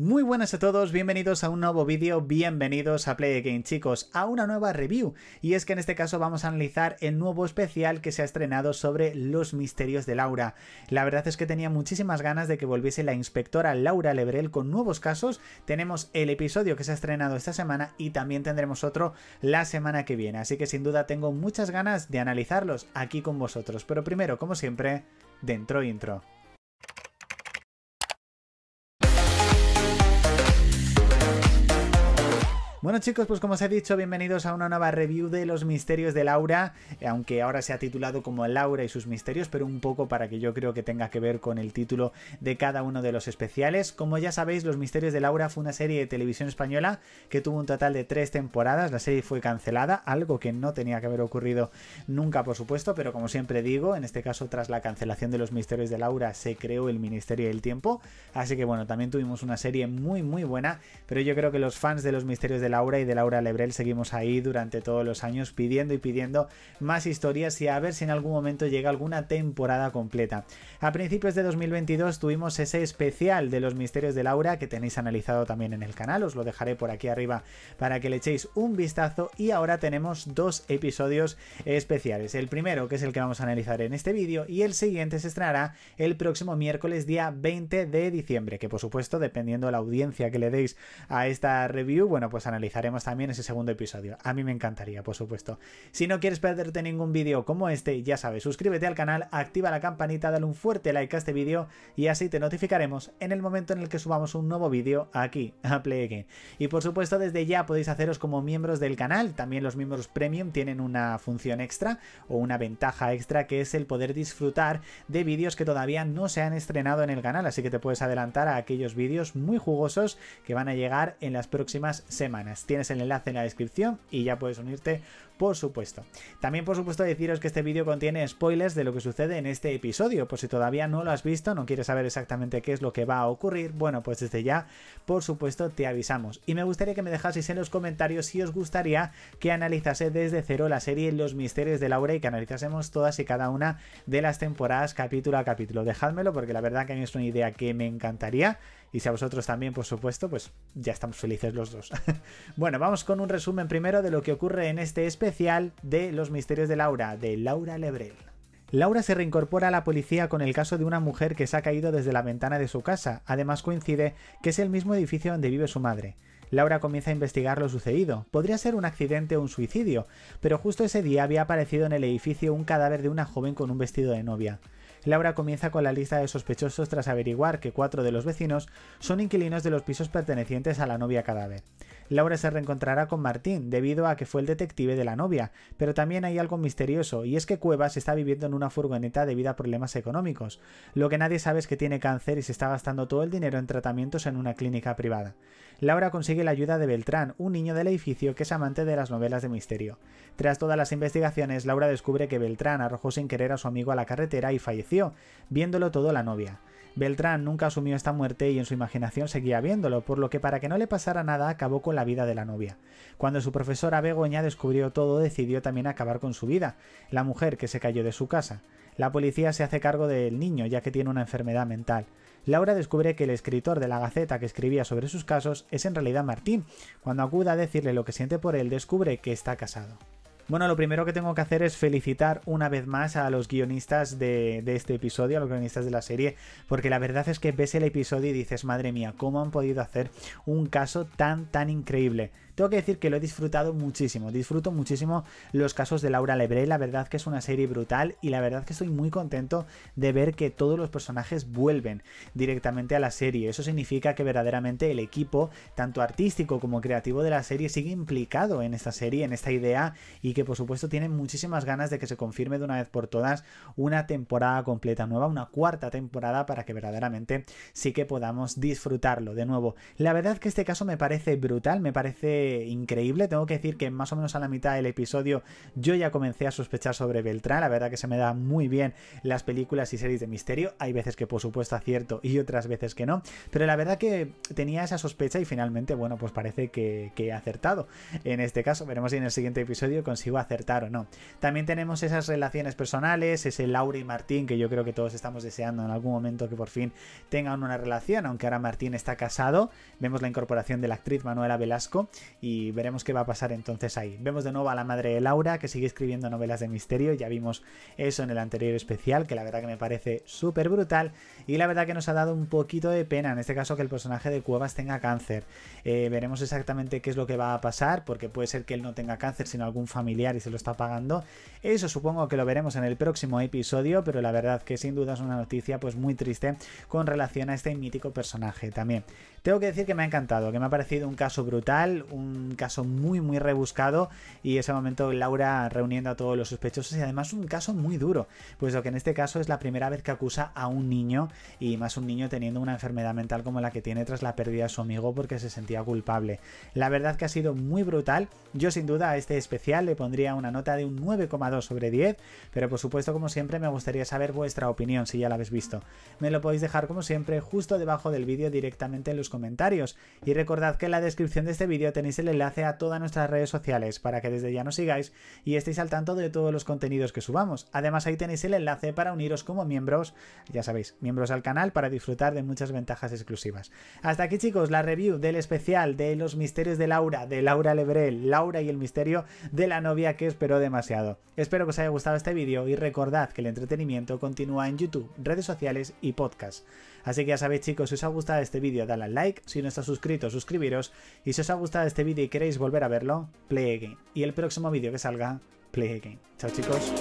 Muy buenas a todos, bienvenidos a un nuevo vídeo, bienvenidos a Play Game chicos, a una nueva review y es que en este caso vamos a analizar el nuevo especial que se ha estrenado sobre los misterios de Laura. La verdad es que tenía muchísimas ganas de que volviese la inspectora Laura Lebrel con nuevos casos, tenemos el episodio que se ha estrenado esta semana y también tendremos otro la semana que viene, así que sin duda tengo muchas ganas de analizarlos aquí con vosotros, pero primero como siempre, dentro intro. Bueno chicos, pues como os he dicho, bienvenidos a una nueva review de los misterios de Laura, eh, aunque ahora se ha titulado como Laura y sus misterios, pero un poco para que yo creo que tenga que ver con el título de cada uno de los especiales. Como ya sabéis, Los misterios de Laura fue una serie de televisión española que tuvo un total de tres temporadas, la serie fue cancelada, algo que no tenía que haber ocurrido nunca por supuesto, pero como siempre digo, en este caso tras la cancelación de Los misterios de Laura se creó el Ministerio del Tiempo, así que bueno, también tuvimos una serie muy muy buena, pero yo creo que los fans de Los misterios de Laura y de Laura Lebrel seguimos ahí durante todos los años pidiendo y pidiendo más historias y a ver si en algún momento llega alguna temporada completa. A principios de 2022 tuvimos ese especial de los misterios de Laura que tenéis analizado también en el canal, os lo dejaré por aquí arriba para que le echéis un vistazo y ahora tenemos dos episodios especiales. El primero que es el que vamos a analizar en este vídeo y el siguiente se estrenará el próximo miércoles día 20 de diciembre, que por supuesto dependiendo de la audiencia que le deis a esta review, bueno pues analizaremos analizaremos también ese segundo episodio. A mí me encantaría, por supuesto. Si no quieres perderte ningún vídeo como este, ya sabes, suscríbete al canal, activa la campanita, dale un fuerte like a este vídeo y así te notificaremos en el momento en el que subamos un nuevo vídeo aquí, a Play Y por supuesto, desde ya podéis haceros como miembros del canal, también los miembros premium tienen una función extra o una ventaja extra que es el poder disfrutar de vídeos que todavía no se han estrenado en el canal, así que te puedes adelantar a aquellos vídeos muy jugosos que van a llegar en las próximas semanas. Tienes el enlace en la descripción y ya puedes unirte, por supuesto. También, por supuesto, deciros que este vídeo contiene spoilers de lo que sucede en este episodio, por si todavía no lo has visto, no quieres saber exactamente qué es lo que va a ocurrir, bueno, pues desde ya, por supuesto, te avisamos. Y me gustaría que me dejaseis en los comentarios si os gustaría que analizase desde cero la serie Los Misterios de Laura y que analizásemos todas y cada una de las temporadas capítulo a capítulo. Dejádmelo porque la verdad que es una idea que me encantaría y si a vosotros también, por supuesto, pues ya estamos felices los dos. bueno, vamos con un resumen primero de lo que ocurre en este especial de Los Misterios de Laura, de Laura Lebrel. Laura se reincorpora a la policía con el caso de una mujer que se ha caído desde la ventana de su casa, además coincide que es el mismo edificio donde vive su madre. Laura comienza a investigar lo sucedido. Podría ser un accidente o un suicidio, pero justo ese día había aparecido en el edificio un cadáver de una joven con un vestido de novia. Laura comienza con la lista de sospechosos tras averiguar que cuatro de los vecinos son inquilinos de los pisos pertenecientes a la novia cadáver. Laura se reencontrará con Martín, debido a que fue el detective de la novia, pero también hay algo misterioso, y es que Cuevas está viviendo en una furgoneta debido a problemas económicos. Lo que nadie sabe es que tiene cáncer y se está gastando todo el dinero en tratamientos en una clínica privada. Laura consigue la ayuda de Beltrán, un niño del edificio que es amante de las novelas de misterio. Tras todas las investigaciones, Laura descubre que Beltrán arrojó sin querer a su amigo a la carretera y falleció, viéndolo todo la novia. Beltrán nunca asumió esta muerte y en su imaginación seguía viéndolo, por lo que para que no le pasara nada acabó con la vida de la novia. Cuando su profesora Begoña descubrió todo, decidió también acabar con su vida, la mujer que se cayó de su casa. La policía se hace cargo del niño, ya que tiene una enfermedad mental. Laura descubre que el escritor de la Gaceta que escribía sobre sus casos es en realidad Martín. Cuando acuda a decirle lo que siente por él, descubre que está casado. Bueno, lo primero que tengo que hacer es felicitar una vez más a los guionistas de, este episodio, a los guionistas de la serie, porque la verdad es que ves el episodio y dices, madre mía, ¿cómo han podido hacer un caso tan, tan increíble? Tengo que decir que lo he disfrutado muchísimo, disfruto muchísimo los casos de Laura Lebré, la verdad que es una serie brutal y la verdad que estoy muy contento de ver que todos los personajes vuelven directamente a la serie. Eso significa que verdaderamente el equipo, tanto artístico como creativo de la serie, sigue implicado en esta serie, en esta idea y que por supuesto tiene muchísimas ganas de que se confirme de una vez por todas una temporada completa nueva, una cuarta temporada para que verdaderamente sí que podamos disfrutarlo de nuevo. La verdad que este caso me parece brutal, me parece increíble, tengo que decir que más o menos a la mitad del episodio yo ya comencé a sospechar sobre Beltrán, la verdad que se me da muy bien las películas y series de misterio, hay veces que por supuesto acierto y otras veces que no, pero la verdad que tenía esa sospecha y finalmente bueno pues parece que, que he acertado. En este caso veremos si en el siguiente episodio consigo si a acertar o no. También tenemos esas relaciones personales, ese Laura y Martín, que yo creo que todos estamos deseando en algún momento que por fin tengan una relación, aunque ahora Martín está casado. Vemos la incorporación de la actriz Manuela Velasco y veremos qué va a pasar entonces ahí. Vemos de nuevo a la madre de Laura, que sigue escribiendo novelas de misterio, ya vimos eso en el anterior especial, que la verdad que me parece súper brutal y la verdad que nos ha dado un poquito de pena, en este caso que el personaje de Cuevas tenga cáncer. Eh, veremos exactamente qué es lo que va a pasar, porque puede ser que él no tenga cáncer, sino algún familiar y se lo está pagando. Eso supongo que lo veremos en el próximo episodio, pero la verdad que sin duda es una noticia pues muy triste con relación a este mítico personaje también. Tengo que decir que me ha encantado, que me ha parecido un caso brutal, un caso muy muy rebuscado y ese momento Laura reuniendo a todos los sospechosos y además un caso muy duro, pues lo que en este caso es la primera vez que acusa a un niño y más un niño teniendo una enfermedad mental como la que tiene tras la pérdida de su amigo porque se sentía culpable. La verdad que ha sido muy brutal, yo sin duda a este especial le pondré pondría una nota de un 9,2 sobre 10, pero por supuesto como siempre me gustaría saber vuestra opinión si ya la habéis visto. Me lo podéis dejar como siempre justo debajo del vídeo directamente en los comentarios y recordad que en la descripción de este vídeo tenéis el enlace a todas nuestras redes sociales para que desde ya nos sigáis y estéis al tanto de todos los contenidos que subamos. Además ahí tenéis el enlace para uniros como miembros, ya sabéis, miembros al canal para disfrutar de muchas ventajas exclusivas. Hasta aquí chicos la review del especial de los misterios de Laura, de Laura Lebrel, Laura y el misterio de la novia que espero demasiado. Espero que os haya gustado este vídeo y recordad que el entretenimiento continúa en YouTube, redes sociales y podcast. Así que ya sabéis chicos, si os ha gustado este vídeo dadle al like, si no está suscrito suscribiros y si os ha gustado este vídeo y queréis volver a verlo, play again. Y el próximo vídeo que salga, play again. Chao chicos.